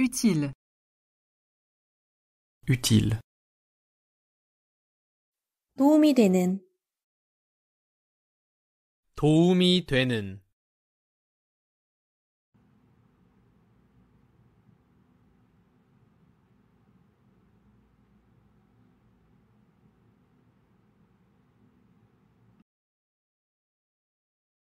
Utile. Utile. 도움이 되는 도움이 되는